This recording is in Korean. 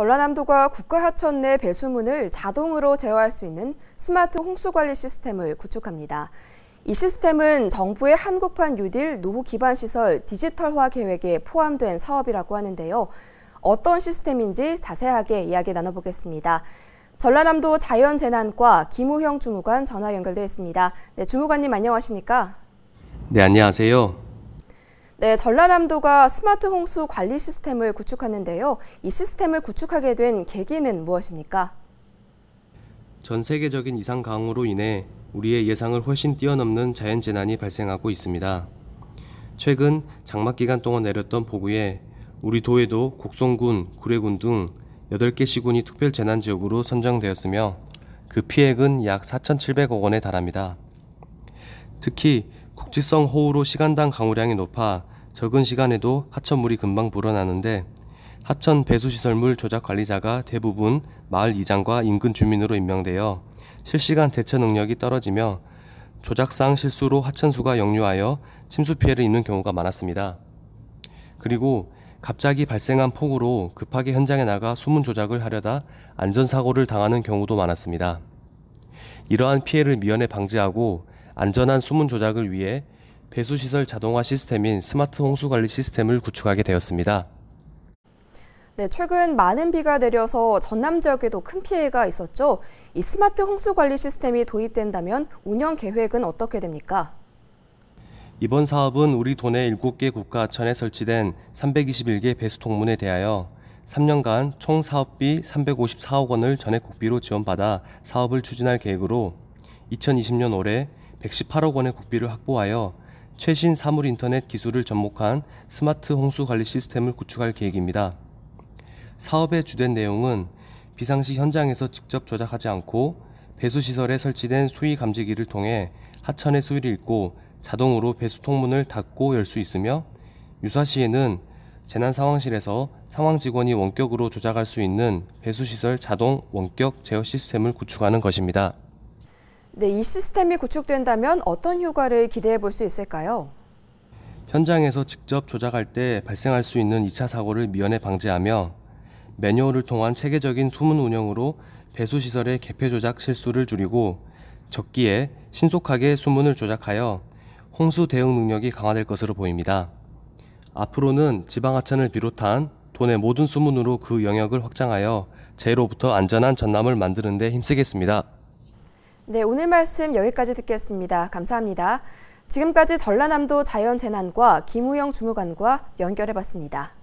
전라남도가 국가 하천 내 배수문을 자동으로 제어할 수 있는 스마트 홍수 관리 시스템을 구축합니다. 이 시스템은 정부의 한국판 뉴딜 노후 기반 시설 디지털화 계획에 포함된 사업이라고 하는데요. 어떤 시스템인지 자세하게 이야기 나눠보겠습니다. 전라남도 자연재난과 김우형 주무관 전화 연결되어 있습니다. 네, 주무관님 안녕하십니까? 네, 안녕하세요. 네, 전라남도가 스마트 홍수 관리 시스템을 구축하는데요. 이 시스템을 구축하게 된 계기는 무엇입니까? 전 세계적인 이상 강우로 인해 우리의 예상을 훨씬 뛰어넘는 자연 재난이 발생하고 있습니다. 최근 장마 기간 동안 내렸던 폭우에 우리 도에도 곡성군, 구례군 등 8개 시군이 특별 재난 지역으로 선정되었으며 그 피해액은 약 4,700억 원에 달합니다. 특히 국지성 호우로 시간당 강우량이 높아 적은 시간에도 하천물이 금방 불어나는데 하천 배수시설물 조작 관리자가 대부분 마을 이장과 인근 주민으로 임명되어 실시간 대처 능력이 떨어지며 조작상 실수로 하천수가 역류하여 침수 피해를 입는 경우가 많았습니다. 그리고 갑자기 발생한 폭우로 급하게 현장에 나가 수문 조작을 하려다 안전사고를 당하는 경우도 많았습니다. 이러한 피해를 미연에 방지하고 안전한 수문 조작을 위해 배수시설 자동화 시스템인 스마트 홍수 관리 시스템을 구축하게 되었습니다. 네, 최근 많은 비가 내려서 전남 지역에도 큰 피해가 있었죠. 이 스마트 홍수 관리 시스템이 도입된다면 운영 계획은 어떻게 됩니까? 이번 사업은 우리 도내 7개 국가천에 설치된 321개 배수통문에 대하여 3년간 총 사업비 354억 원을 전액 국비로 지원받아 사업을 추진할 계획으로 2020년 올해 118억 원의 국비를 확보하여 최신 사물 인터넷 기술을 접목한 스마트 홍수 관리 시스템을 구축할 계획입니다. 사업의 주된 내용은 비상시 현장에서 직접 조작하지 않고 배수시설에 설치된 수위 감지기를 통해 하천의 수위를 읽고 자동으로 배수 통문을 닫고 열 수 있으며 유사시에는 재난 상황실에서 상황 직원이 원격으로 조작할 수 있는 배수시설 자동 원격 제어 시스템을 구축하는 것입니다. 네, 이 시스템이 구축된다면 어떤 효과를 기대해 볼 수 있을까요? 현장에서 직접 조작할 때 발생할 수 있는 2차 사고를 미연에 방지하며 매뉴얼을 통한 체계적인 수문 운영으로 배수시설의 개폐 조작 실수를 줄이고 적기에 신속하게 수문을 조작하여 홍수 대응 능력이 강화될 것으로 보입니다. 앞으로는 지방하천을 비롯한 도내 모든 수문으로 그 영역을 확장하여 제로부터 안전한 전남을 만드는 데 힘쓰겠습니다. 네, 오늘 말씀 여기까지 듣겠습니다. 감사합니다. 지금까지 전라남도 자연재난과 김우영 주무관과 연결해봤습니다.